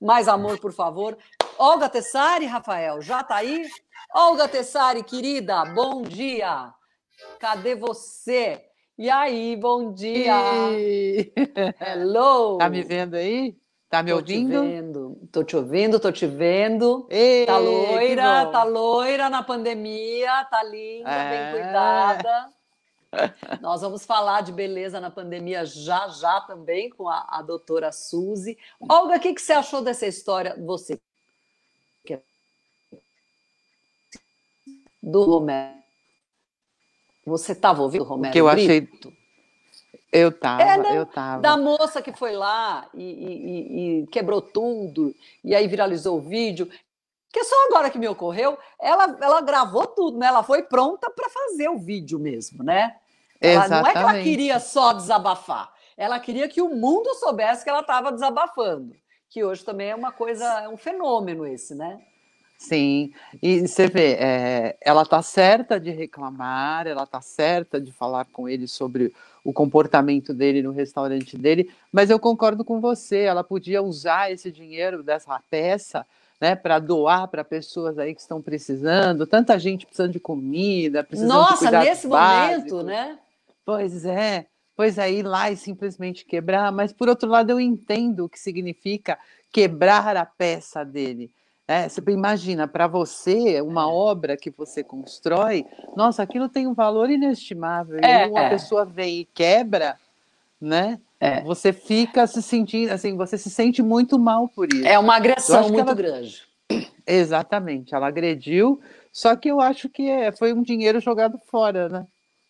Mais amor, por favor. Olga Tessari, Rafael, já tá aí? Olga Tessari, querida, bom dia. Cadê você? E aí, bom dia. Hello. Tá me vendo aí? Tá me tô ouvindo? Te vendo. Tô te ouvindo, tô te vendo. Ei, tá loira, tá loira na pandemia, tá linda, é... bem cuidada. Nós vamos falar de beleza na pandemia já já também com a, a doutora Suzy. Olga, o que, que você achou dessa história? Você é do Romero. Você estava ouvindo Romero? O que eu Brito? achei. Eu tava, é, né? eu tava. Da moça que foi lá e, e, e, quebrou tudo, e aí viralizou o vídeo que só agora que me ocorreu, ela, ela gravou tudo, né? Ela foi pronta para fazer o vídeo mesmo, né? Ela, Exatamente. não é que ela queria só desabafar, ela queria que o mundo soubesse que ela estava desabafando, que hoje também é uma coisa, é um fenômeno esse, né? Sim, e você vê, é, ela está certa de reclamar, ela está certa de falar com ele sobre o comportamento dele no restaurante dele, mas eu concordo com você, ela podia usar esse dinheiro dessa peça né, para doar para pessoas aí que estão precisando, tanta gente precisando de comida, precisando Nossa, de Nossa, nesse momento, né? Pois é. Pois aí é, lá e simplesmente quebrar, mas por outro lado eu entendo o que significa quebrar a peça dele. É, você imagina, para você, uma é. obra que você constrói, nossa, aquilo tem um valor inestimável. É, e uma é. pessoa vem e quebra, né? É. Você fica se sentindo, assim, você se sente muito mal por isso. É uma agressão muito ela... grande. Exatamente, ela agrediu, só que eu acho que é, foi um dinheiro jogado fora, né?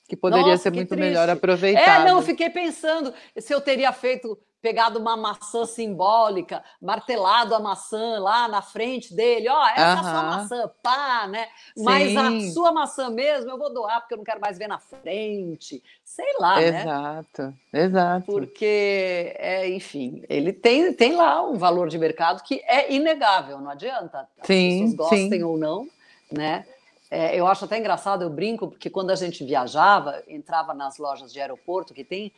Que poderia Nossa, ser que muito triste. melhor aproveitado. É, não, fiquei pensando se eu teria feito pegado uma maçã simbólica, martelado a maçã lá na frente dele, ó, oh, essa é a sua maçã, pá, né? Sim. Mas a sua maçã mesmo eu vou doar porque eu não quero mais ver na frente. Sei lá, exato, né? Exato, exato. Porque, é, enfim, ele tem, tem lá um valor de mercado que é inegável, não adianta. As sim, pessoas gostem sim. ou não, né? É, eu acho até engraçado, eu brinco, porque quando a gente viajava, entrava nas lojas de aeroporto que tem,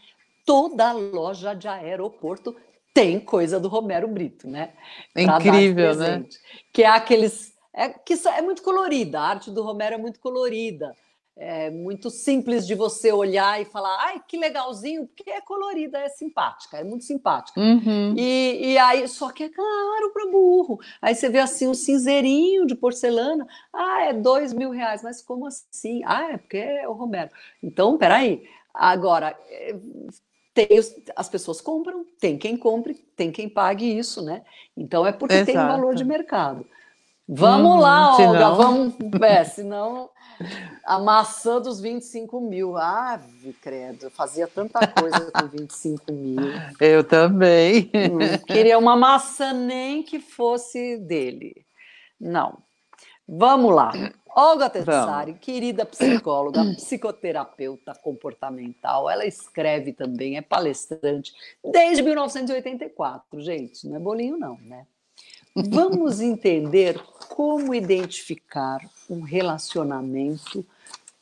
toda loja de aeroporto tem coisa do Romero Brito, né? incrível, né? Que é aqueles. É, que é muito colorida, a arte do Romero é muito colorida. É muito simples de você olhar e falar, ai, que legalzinho, porque é colorida, é simpática, é muito simpática. Uhum. E, e aí, só que é claro para burro. Aí você vê assim um cinzeirinho de porcelana, ah, é dois mil reais, mas como assim? Ah, é porque é o Romero. Então, peraí, Agora, é, tem, as pessoas compram, tem quem compre, tem quem pague isso, né? Então é porque Exato. tem valor de mercado. Vamos uhum. lá, senão... vamos. É, senão a maçã dos 25 mil. Ave, credo, eu fazia tanta coisa com 25 mil. Eu também. Hum, queria uma maçã nem que fosse dele. Não, Vamos lá. Olga Tessari, querida psicóloga, psicoterapeuta comportamental, ela escreve também, é palestrante desde 1984, gente, não é bolinho não, né? Vamos entender como identificar um relacionamento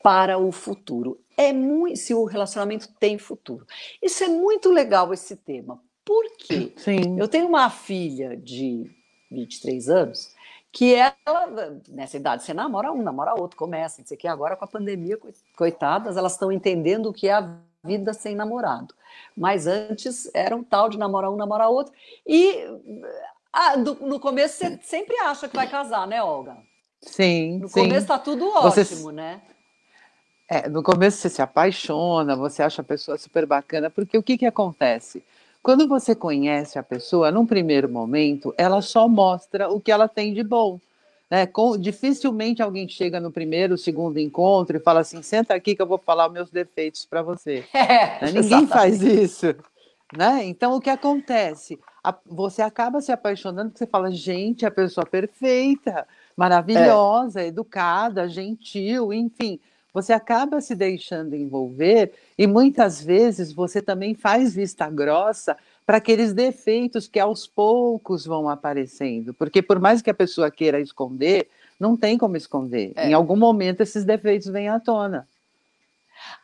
para o futuro. É muito, se o relacionamento tem futuro. Isso é muito legal esse tema. Por quê? Sim. Eu tenho uma filha de 23 anos, que ela, nessa idade, você namora um, namora outro, começa, não sei o que, agora com a pandemia, coitadas, elas estão entendendo o que é a vida sem namorado. Mas antes era um tal de namorar um, namorar outro. E ah, do, no começo você sempre acha que vai casar, né, Olga? Sim. No sim. começo tá tudo ótimo, você... né? É, no começo você se apaixona, você acha a pessoa super bacana, porque o que, que acontece? Quando você conhece a pessoa, num primeiro momento, ela só mostra o que ela tem de bom. Né? Com, dificilmente alguém chega no primeiro, segundo encontro e fala assim: senta aqui que eu vou falar os meus defeitos para você. É, né? Ninguém faz isso. Né? Então, o que acontece? A, você acaba se apaixonando porque você fala: gente, a pessoa perfeita, é. maravilhosa, é. educada, gentil, enfim você acaba se deixando envolver e muitas vezes você também faz vista grossa para aqueles defeitos que aos poucos vão aparecendo, porque por mais que a pessoa queira esconder, não tem como esconder. É. Em algum momento esses defeitos vêm à tona.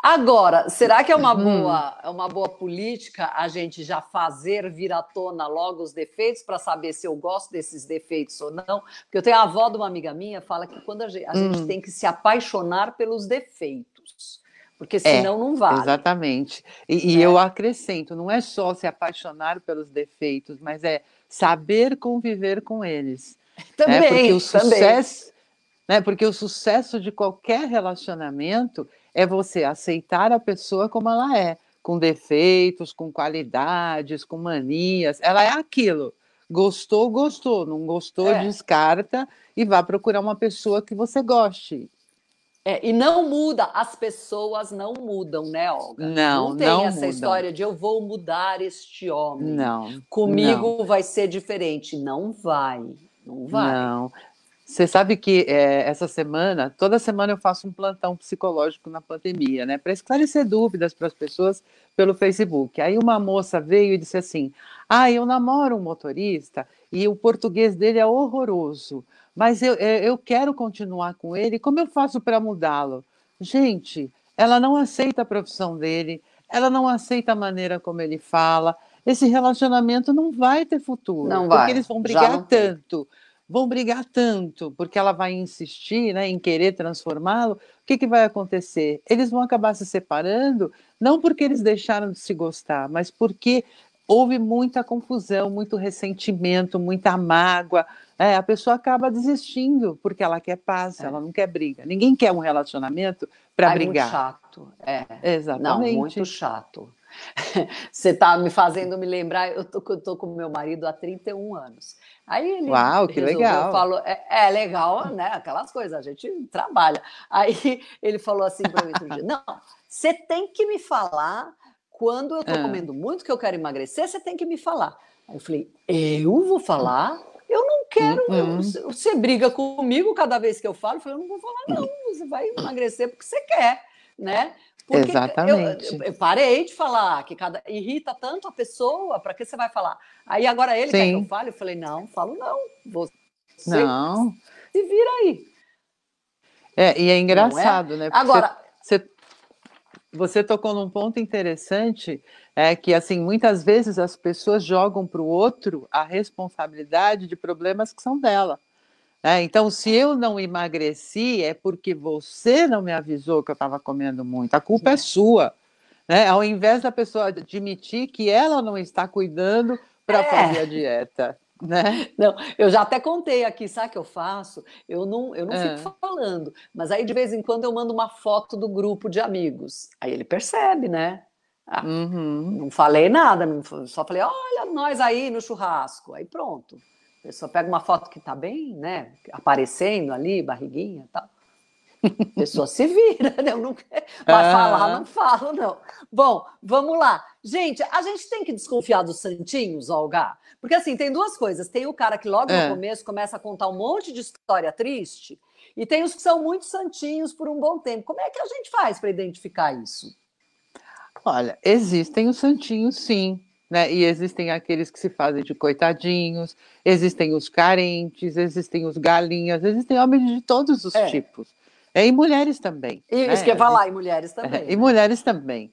Agora, será que é uma uhum. boa, é uma boa política a gente já fazer vir à tona logo os defeitos para saber se eu gosto desses defeitos ou não? Porque eu tenho a avó de uma amiga minha fala que quando a gente, a hum. gente tem que se apaixonar pelos defeitos. Porque é, senão é, não vale. Exatamente. E, né? e eu acrescento, não é só se apaixonar pelos defeitos, mas é saber conviver com eles. Né? Também, né? porque o sucesso, também. Né? Porque o sucesso de qualquer relacionamento é você aceitar a pessoa como ela é, com defeitos, com qualidades, com manias. Ela é aquilo. Gostou, gostou. Não gostou, é. descarta e vá procurar uma pessoa que você goste. É, e não muda, as pessoas não mudam, né, Olga? Não, não tem não essa mudam. história de eu vou mudar este homem. Não. Comigo não. vai ser diferente. Não vai. Não vai. Não. Você sabe que é, essa semana, toda semana eu faço um plantão psicológico na pandemia, né? Para esclarecer dúvidas para as pessoas pelo Facebook. Aí uma moça veio e disse assim: Ah, eu namoro um motorista e o português dele é horroroso, mas eu, é, eu quero continuar com ele, como eu faço para mudá-lo? Gente, ela não aceita a profissão dele, ela não aceita a maneira como ele fala. Esse relacionamento não vai ter futuro. Não vai. Porque eles vão brigar tanto. Tem vão brigar tanto, porque ela vai insistir né, em querer transformá-lo, o que, que vai acontecer? Eles vão acabar se separando, não porque eles deixaram de se gostar, mas porque houve muita confusão, muito ressentimento, muita mágoa. É, a pessoa acaba desistindo porque ela quer paz, é. ela não quer briga. Ninguém quer um relacionamento para brigar. É. Muito chato. É. Exatamente. Não, muito chato. Você está me fazendo me lembrar, eu tô, tô com meu marido há 31 anos. Aí ele Uau, que resolveu, legal. falou, é, é, legal, né? Aquelas coisas, a gente trabalha. Aí ele falou assim para mim não, você tem que me falar quando eu estou ah. comendo muito, que eu quero emagrecer, você tem que me falar. Aí eu falei, eu vou falar? Eu não quero. Uhum. Eu, você briga comigo cada vez que eu falo. Eu falei, eu não vou falar, não. Você vai emagrecer porque você quer, né? Porque Exatamente. Eu, eu, parei de falar, que cada irrita tanto a pessoa, para que você vai falar? Aí agora ele Sim. quer que eu fale, eu falei, não, falo não. Você não. e vira aí. É, e é, é? engraçado, é? né? Agora. Você, você tocou num ponto interessante, é que assim muitas vezes as pessoas jogam para o outro a responsabilidade de problemas que são dela. É, então, se eu não emagreci, é porque você não me avisou que eu estava comendo muito. A culpa é, é sua. Né? Ao invés da pessoa admitir que ela não está cuidando para é. fazer a dieta. Né? Não, eu já até contei aqui, sabe o que eu faço? Eu não, eu não é. fico ah. falando, mas aí de vez em quando eu mando uma foto do grupo de amigos. Aí ele percebe, né? Ah, uhum. Não falei nada, só falei, olha nós aí no churrasco. Aí pronto. A pessoa pega uma foto que está bem, né? Aparecendo ali, barriguinha e tal. A pessoa se vira, né? Eu não Vai falar, não falo, não. Bom, vamos lá. Gente, a gente tem que desconfiar dos santinhos, Olga. Porque assim, tem duas coisas. Tem o cara que logo é. no começo começa a contar um monte de história triste, e tem os que são muito santinhos por um bom tempo. Como é que a gente faz para identificar isso? Olha, existem os santinhos, sim. Né? E existem aqueles que se fazem de coitadinhos, existem os carentes, existem os galinhas, existem homens de todos os é. tipos. É, e mulheres também. E, né? Isso que eu falar, e mulheres é, né? também. É, E mulheres também.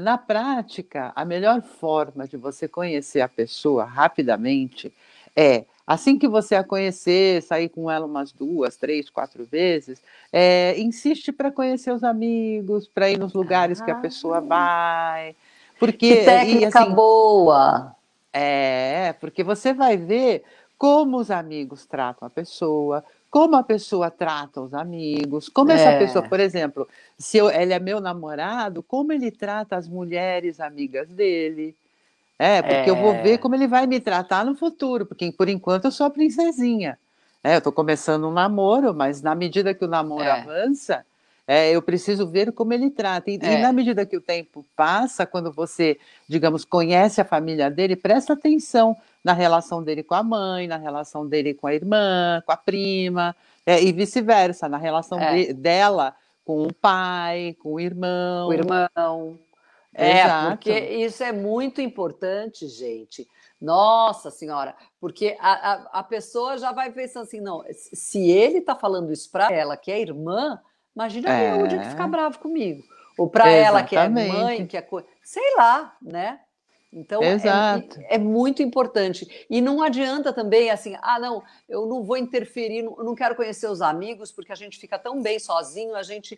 na prática, a melhor forma de você conhecer a pessoa rapidamente é assim que você a conhecer, sair com ela umas duas, três, quatro vezes, é, insiste para conhecer os amigos, para ir nos lugares ah, que a pessoa ah. vai, porque, que técnica e, assim, boa! É, porque você vai ver como os amigos tratam a pessoa, como a pessoa trata os amigos, como é. essa pessoa, por exemplo, se eu, ele é meu namorado, como ele trata as mulheres amigas dele. É, porque é. eu vou ver é. como ele vai me tratar no futuro, porque por enquanto eu sou a princesinha. É, eu estou começando um namoro, mas na medida que o namoro é. avança, é, eu preciso ver como ele trata. E, é. e, na medida que o tempo passa, quando você, digamos, conhece a família dele, presta atenção na relação dele com a mãe, na relação dele com a irmã, com a prima, é, e vice-versa, na relação é. de, dela com o pai, com o irmão. Com o irmão. É, Exato. porque isso é muito importante, gente. Nossa senhora, porque a, a, a pessoa já vai pensando assim, não, se ele está falando isso para ela, que é irmã, Imagina é. o dia que ficar é. bravo comigo. Ou para ela que é mãe, que é co... sei lá, né? Então é, é, muito importante. E não adianta também assim, ah, não, eu não vou interferir, não, não quero conhecer os amigos, porque a gente fica tão bem sozinho, a gente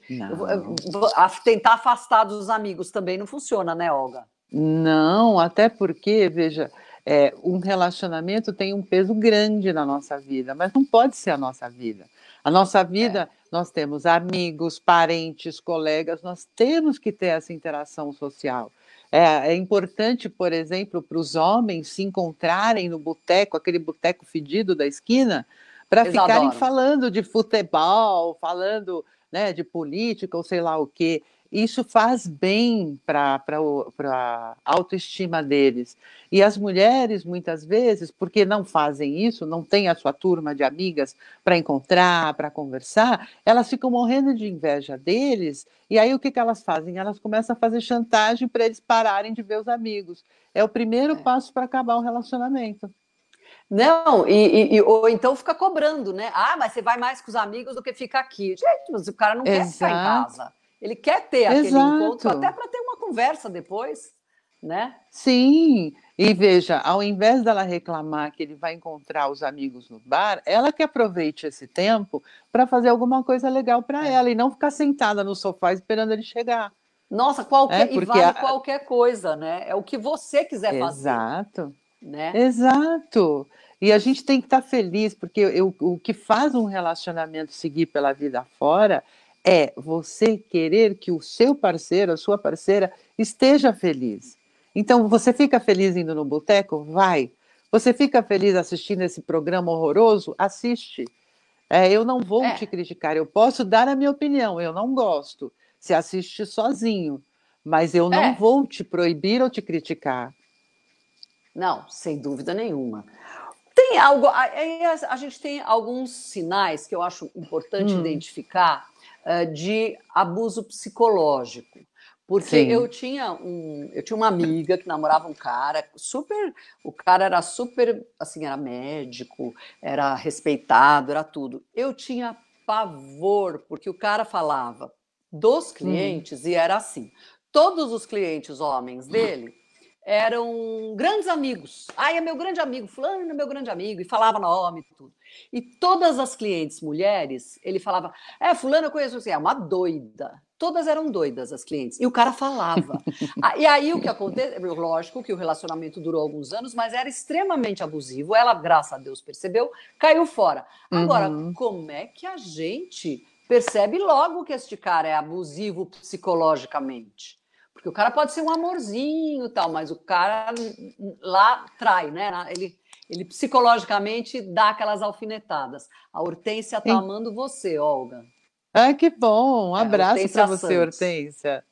tentar afastar dos amigos também não funciona, né, Olga? Não, até porque, veja, é, um relacionamento tem um peso grande na nossa vida, mas não pode ser a nossa vida. A nossa vida, é. nós temos amigos, parentes, colegas, nós temos que ter essa interação social. É, é importante, por exemplo, para os homens se encontrarem no boteco, aquele boteco fedido da esquina, para ficarem falando de futebol, falando né, de política ou sei lá o quê isso faz bem para a autoestima deles. E as mulheres, muitas vezes, porque não fazem isso, não têm a sua turma de amigas para encontrar, para conversar, elas ficam morrendo de inveja deles. E aí o que, que elas fazem? Elas começam a fazer chantagem para eles pararem de ver os amigos. É o primeiro é. passo para acabar o relacionamento. Não, e, e, ou então fica cobrando, né? Ah, mas você vai mais com os amigos do que fica aqui. Gente, mas o cara não Exato. quer ficar em casa. Ele quer ter aquele Exato. encontro até para ter uma conversa depois, né? Sim. E veja, ao invés dela reclamar que ele vai encontrar os amigos no bar, ela que aproveite esse tempo para fazer alguma coisa legal para é. ela e não ficar sentada no sofá esperando ele chegar. Nossa, qualquer, é, e vale a... qualquer coisa, né? É o que você quiser fazer. Exato. Né? Exato. E a gente tem que estar tá feliz, porque eu, o que faz um relacionamento seguir pela vida fora é você querer que o seu parceiro, a sua parceira, esteja feliz. Então, você fica feliz indo no boteco? Vai. Você fica feliz assistindo esse programa horroroso? Assiste. É, eu não vou é. te criticar, eu posso dar a minha opinião, eu não gosto. Se assiste sozinho, mas eu não é. vou te proibir ou te criticar. Não, sem dúvida nenhuma. Tem algo. A, a gente tem alguns sinais que eu acho importante hum. identificar eh, de abuso psicológico. Porque Sim. eu tinha um, eu tinha uma amiga que namorava um cara super, o cara era super, assim, era médico, era respeitado, era tudo. Eu tinha pavor porque o cara falava dos uhum. clientes hum. e era assim: todos os clientes homens dele eram grandes amigos. Ai, é meu grande amigo, fulano é meu grande amigo, e falava nome e tudo. E todas as clientes mulheres, ele falava, é, fulano eu conheço você, assim, é uma doida. Todas eram doidas as clientes. E o cara falava. Ah, e aí o que aconteceu, lógico que o relacionamento durou alguns anos, mas era extremamente abusivo. Ela, graças a Deus, percebeu, caiu fora. Agora, uhum. como é que a gente percebe logo que este cara é abusivo psicologicamente? Porque o cara pode ser um amorzinho tal, mas o cara lá trai, né? Ele, ele psicologicamente dá aquelas alfinetadas. A Hortência tá amando você, Olga. Ah, que bom! Um é, abraço para você, Hortência.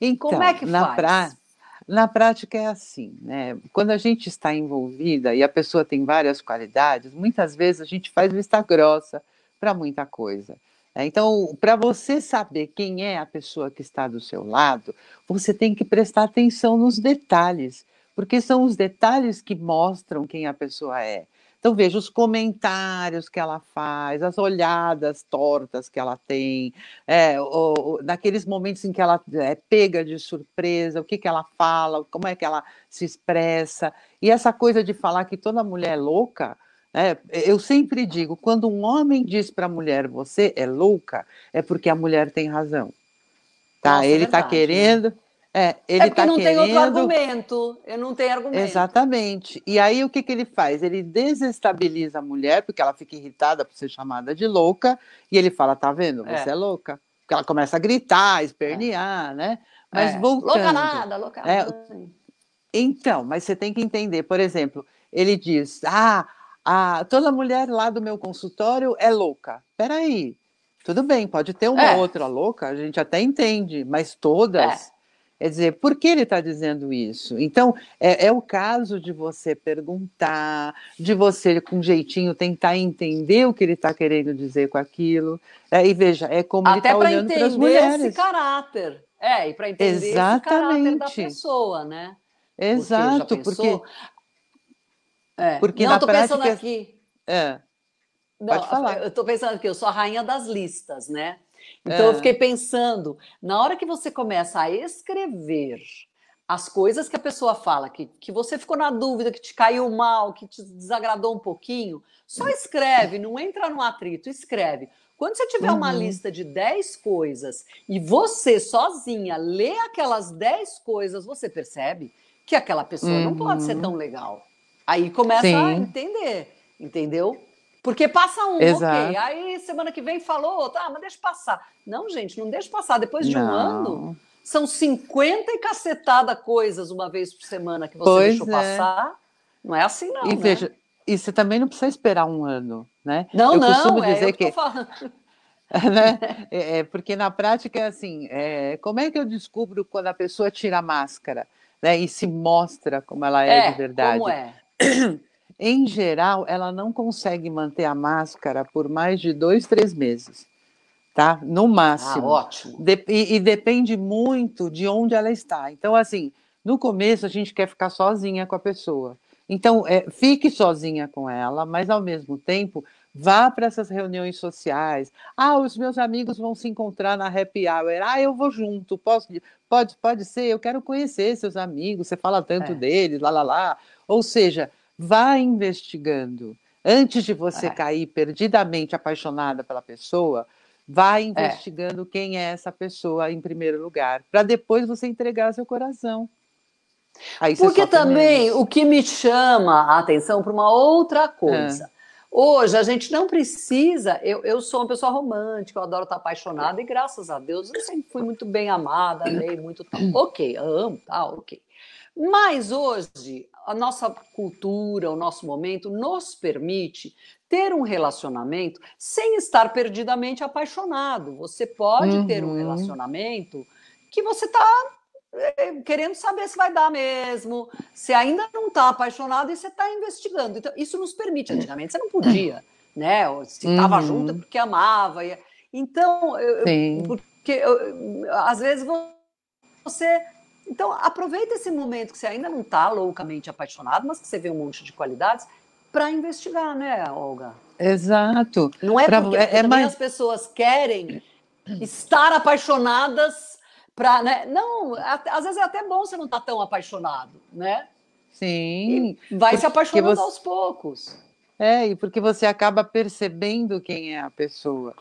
Então, Como é que na faz? Pra... Na prática é assim, né? Quando a gente está envolvida e a pessoa tem várias qualidades, muitas vezes a gente faz vista grossa para muita coisa. Né? Então, para você saber quem é a pessoa que está do seu lado, você tem que prestar atenção nos detalhes, porque são os detalhes que mostram quem a pessoa é. Então, veja os comentários que ela faz, as olhadas tortas que ela tem, é, ou, naqueles momentos em que ela é pega de surpresa, o que, que ela fala, como é que ela se expressa. E essa coisa de falar que toda mulher é louca, é, eu sempre digo, quando um homem diz para a mulher você é louca, é porque a mulher tem razão. Tá? Nossa, é ele está é né? querendo. É, ele é porque tá não querendo... tem outro argumento. Eu não tenho argumento. Exatamente. E aí o que, que ele faz? Ele desestabiliza a mulher, porque ela fica irritada por ser chamada de louca, e ele fala: tá vendo? É. Você é, é louca. Porque ela começa a gritar, a espernear, é. né? Mas é. voltando. Louca nada, louca nada. Então, mas você tem que entender, por exemplo, ele diz: ah ah, toda mulher lá do meu consultório é louca. Peraí, tudo bem, pode ter uma é. outra louca, a gente até entende, mas todas. É. Quer dizer, por que ele está dizendo isso? Então, é, é, o caso de você perguntar, de você, com jeitinho, tentar entender o que ele está querendo dizer com aquilo. Né? e veja, é como até ele está olhando para as mulheres. Até para entender esse caráter. É, e para entender Exatamente. esse caráter da pessoa, né? Exato, porque, porque... É. Porque Não, na prática... pensando é aqui. É. Não, Pode falar. Eu estou pensando aqui, eu sou a rainha das listas, né? Então é. eu fiquei pensando, na hora que você começa a escrever as coisas que a pessoa fala, que, que você ficou na dúvida, que te caiu mal, que te desagradou um pouquinho, só escreve, não entra no atrito, escreve. Quando você tiver uhum. uma lista de 10 coisas e você sozinha lê aquelas 10 coisas, você percebe que aquela pessoa uhum. não pode ser uhum. tão legal. Aí começa Sim. a entender, entendeu? Porque passa um, Exato. ok. Aí semana que vem falou, tá, mas deixa passar. Não, gente, não deixa passar. Depois de não. um ano, são 50 e cacetada coisas uma vez por semana que você pois deixou é. passar. Não é assim, não. E né? veja, e você também não precisa esperar um ano, né? Não, eu não, costumo é, dizer é, que. que né? É, é, porque na prática é assim, é, como é que eu descubro quando a pessoa tira a máscara né, e se mostra como ela é, é de verdade? Como é. em geral, ela não consegue manter a máscara por mais de dois, três meses, tá? No máximo. Ah, ótimo. De e, e, depende muito de onde ela está. Então, assim, no começo a gente quer ficar sozinha com a pessoa. Então, é, fique sozinha com ela, mas ao mesmo tempo vá para essas reuniões sociais. Ah, os meus amigos vão se encontrar na happy hour. Ah, eu vou junto. Posso, pode, pode ser. Eu quero conhecer seus amigos. Você fala tanto é. deles, lá, lá, lá. Ou seja, vá investigando. Antes de você é. cair perdidamente apaixonada pela pessoa, vá é. investigando é. quem é essa pessoa em primeiro lugar, para depois você entregar seu coração. Aí Porque também menos. o que me chama a atenção para uma outra coisa. É. Hoje a gente não precisa. Eu, eu sou uma pessoa romântica, eu adoro estar apaixonada, e graças a Deus eu sempre fui muito bem amada, amei muito tal. Ok, amo, tal, tá, ok. Mas hoje a nossa cultura, o nosso momento nos permite ter um relacionamento sem estar perdidamente apaixonado. Você pode uhum. ter um uhum. relacionamento que você está eh, querendo saber se vai dar mesmo, se ainda não está apaixonado e você está investigando. Então, isso nos permite. Antigamente você não podia, né? Se estava uhum. junto é porque amava. Então, eu, porque eu, às vezes você então, aproveita esse momento que você ainda não está loucamente apaixonado, mas que você vê um monte de qualidades, para investigar, né, Olga? Exato. Não é pra, porque é, é mais... as pessoas querem estar apaixonadas para, né? Não, às vezes é até bom você não estar tá tão apaixonado, né? Sim. E vai se apaixonando você... aos poucos. É, e porque você acaba percebendo quem é a pessoa.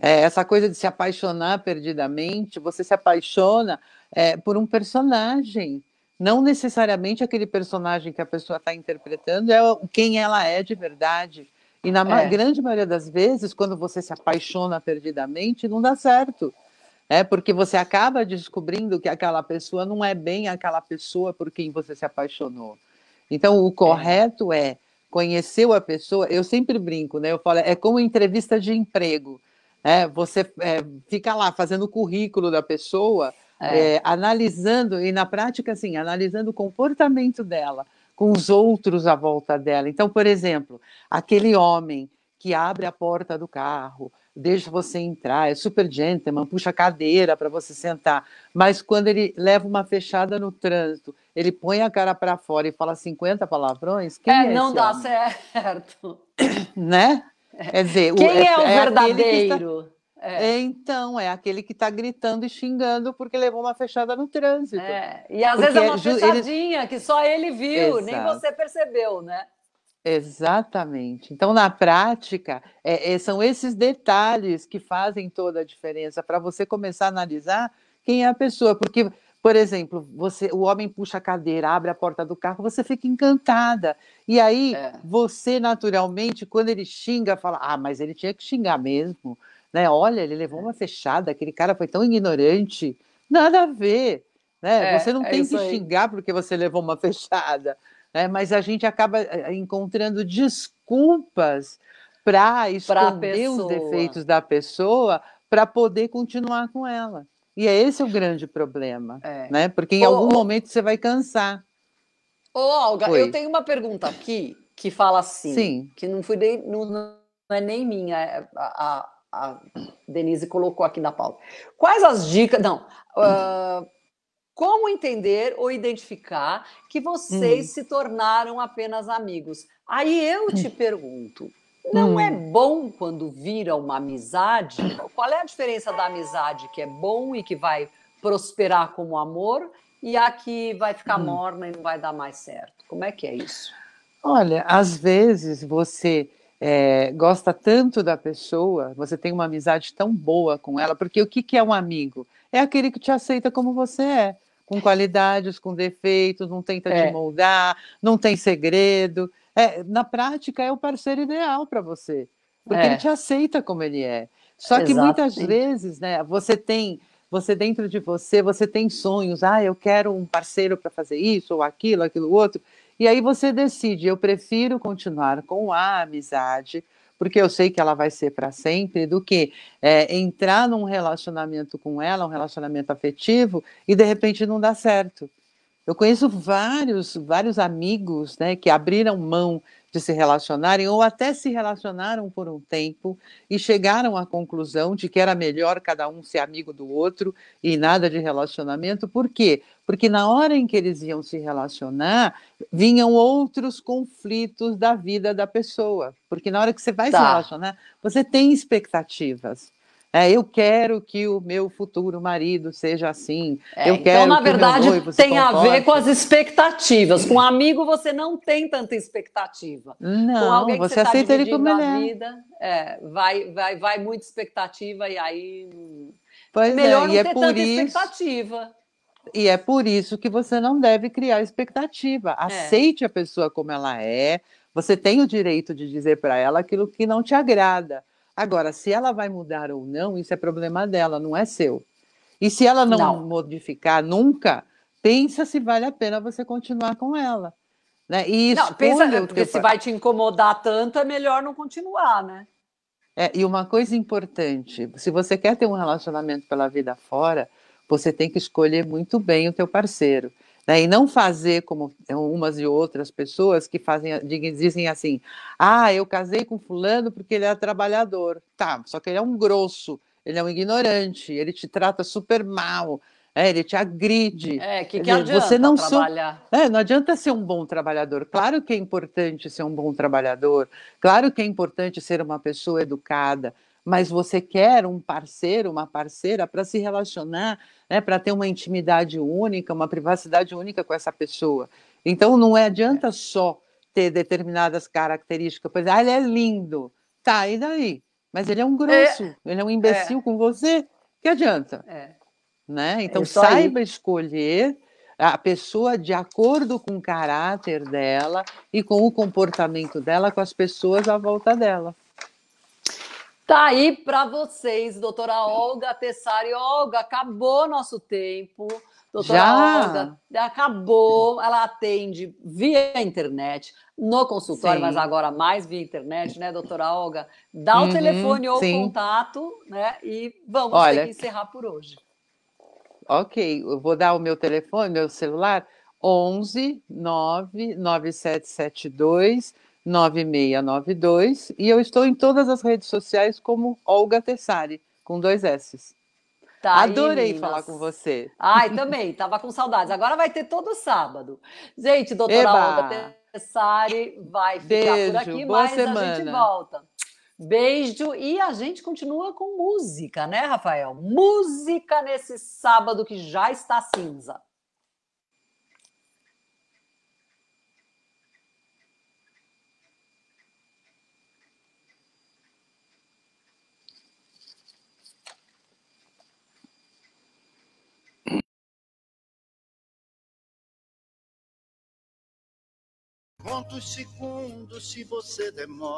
É, essa coisa de se apaixonar perdidamente, você se apaixona é, por um personagem. Não necessariamente aquele personagem que a pessoa está interpretando é quem ela é de verdade. E na é. grande maioria das vezes, quando você se apaixona perdidamente, não dá certo. É porque você acaba descobrindo que aquela pessoa não é bem aquela pessoa por quem você se apaixonou. Então, o é. correto é, é conheceu a pessoa. Eu sempre brinco, né? Eu falo, é como entrevista de emprego. É, você é, fica lá fazendo o currículo da pessoa, é. é. analisando, e na prática, assim, analisando o comportamento dela com os outros à volta dela. Então, por exemplo, aquele homem que abre a porta do carro, deixa você entrar, é super gentleman, puxa a cadeira para você sentar. Mas quando ele leva uma fechada no trânsito, ele põe a cara para fora e fala 50 palavrões, quem é, é não dá homem? certo. Né? É quem o, é, é, o é tá verdadeiro? É. é. Então, é aquele que está gritando e xingando porque levou uma fechada no trânsito. É. E às porque vezes é uma fechadinha ele... que só ele viu, Exato. nem você percebeu, né? Exatamente. Então, na prática, é, são esses detalhes que fazem toda a diferença para você começar a analisar quem é a pessoa, porque por exemplo, você, o homem puxa a cadeira, abre a porta do carro, você fica encantada. E aí, é. você naturalmente, quando ele xinga, fala: "Ah, mas ele tinha que xingar mesmo". Né? Olha, ele levou é. uma fechada, aquele cara foi tão ignorante. Nada a ver, né? É, você não é tem que aí. xingar porque você levou uma fechada, né? Mas a gente acaba eh, eh, encontrando desculpas para esconder os defeitos da pessoa para poder continuar com ela. E é esse o grande problema, é. né? Porque em ô, algum ô, momento você vai cansar. Ô, Olga, Oi. eu tenho uma pergunta aqui que fala assim, Sim. que não foi nem, não, não é nem minha, é, a, a, a, Denise colocou aqui na pauta. Quais as dicas? Não. Uh, como entender ou identificar que vocês hum. se tornaram apenas amigos? Aí eu te hum. pergunto, não é hum. é bom quando vira uma amizade? Qual é a diferença da amizade que é bom e que vai prosperar como amor e a que vai ficar hum. morna e não vai dar mais certo? Como é que é isso? Olha, às vezes você é, gosta tanto da pessoa, você tem uma amizade tão boa com ela, porque o que, que é um amigo? É aquele que te aceita como você é, com qualidades, com defeitos, não tenta é. te moldar, não tem segredo. É, na prática, é o parceiro ideal para você, porque é. ele te aceita como ele é. Só que muitas vezes, né, você tem você dentro de você, você tem sonhos, ah, eu quero um parceiro para fazer isso ou aquilo, aquilo outro, e aí você decide, eu prefiro continuar com a amizade, porque eu sei que ela vai ser para sempre, do que é, entrar num relacionamento com ela, um relacionamento afetivo, e de repente não dá certo. Eu conheço vários, vários amigos né, que abriram mão de se relacionarem ou até se relacionaram por um tempo e chegaram à conclusão de que era melhor cada um ser amigo do outro e nada de relacionamento. Por quê? Porque na hora em que eles iam se relacionar, vinham outros conflitos da vida da pessoa. Porque na hora que você vai tá. se relacionar, você tem expectativas. É, eu quero que o meu futuro marido seja assim. É, eu então, quero então, na verdade, tem a ver com as expectativas. Com um amigo, você não tem tanta expectativa. Não, com alguém que você, você tá aceita ele como ele é. Vida, é, vai, vai, vai muita expectativa e aí. Pois é, melhor é, não e ter é tanta isso... expectativa. E é por isso que você não deve criar expectativa. É. Aceite é. a pessoa como ela é. Você tem o direito de dizer para ela aquilo que não te agrada. Agora, se ela vai mudar ou não, isso é problema dela, não é seu. E se ela não, não. modificar nunca, pensa se vale a pena você continuar com ela. Né? E não, pensa, porque se vai te incomodar tanto, é melhor não continuar, né? É, e uma coisa importante, se você quer ter um relacionamento pela vida fora, você tem que escolher muito bem o teu parceiro né? E não fazer como é, umas e outras pessoas que fazem, dizem assim: ah, eu casei com fulano porque ele é trabalhador. Tá, só que ele é um grosso, ele é um ignorante, ele te trata super mal. É, ele te agride. É, que, que adianta você não trabalhar? Sou... É, não adianta ser um bom trabalhador. Claro que é importante ser um bom trabalhador. Claro que é importante ser uma pessoa educada mas você quer um parceiro, uma parceira para se relacionar, né, para ter uma intimidade única, uma privacidade única com essa pessoa. Então não é. adianta só ter determinadas características, pois ah, ele é lindo, tá, e daí? Mas ele é um é, grosso, é. ele é um é. imbecil é. com você, que adianta? É. Né? Então saiba aí. escolher a pessoa de acordo com o caráter dela e com o comportamento dela com as pessoas à volta dela. Tá aí para vocês, doutora Olga Tessari. Olga, acabou nosso tempo. Doutora Já? Olga, acabou. Ela atende via internet, no consultório, sim. mas agora mais via internet, né, doutora Olga? Dá uhum, o telefone ou sim. o contato, né? E vamos Olha, ter que encerrar por hoje. Ok, eu vou dar o meu telefone, meu celular, 11 99772 9692 e eu estou em todas as redes sociais como Olga Tessari, com dois S's. Tá Adorei aí, falar com você. Ai, também, tava com saudades. Agora vai ter todo sábado. Gente, doutora Eba. Olga Tessari vai ficar por aqui, boa mas semana. a gente volta. Beijo e a gente continua com música, né, Rafael? Música nesse sábado que já está cinza. Quantos segundos se você demora.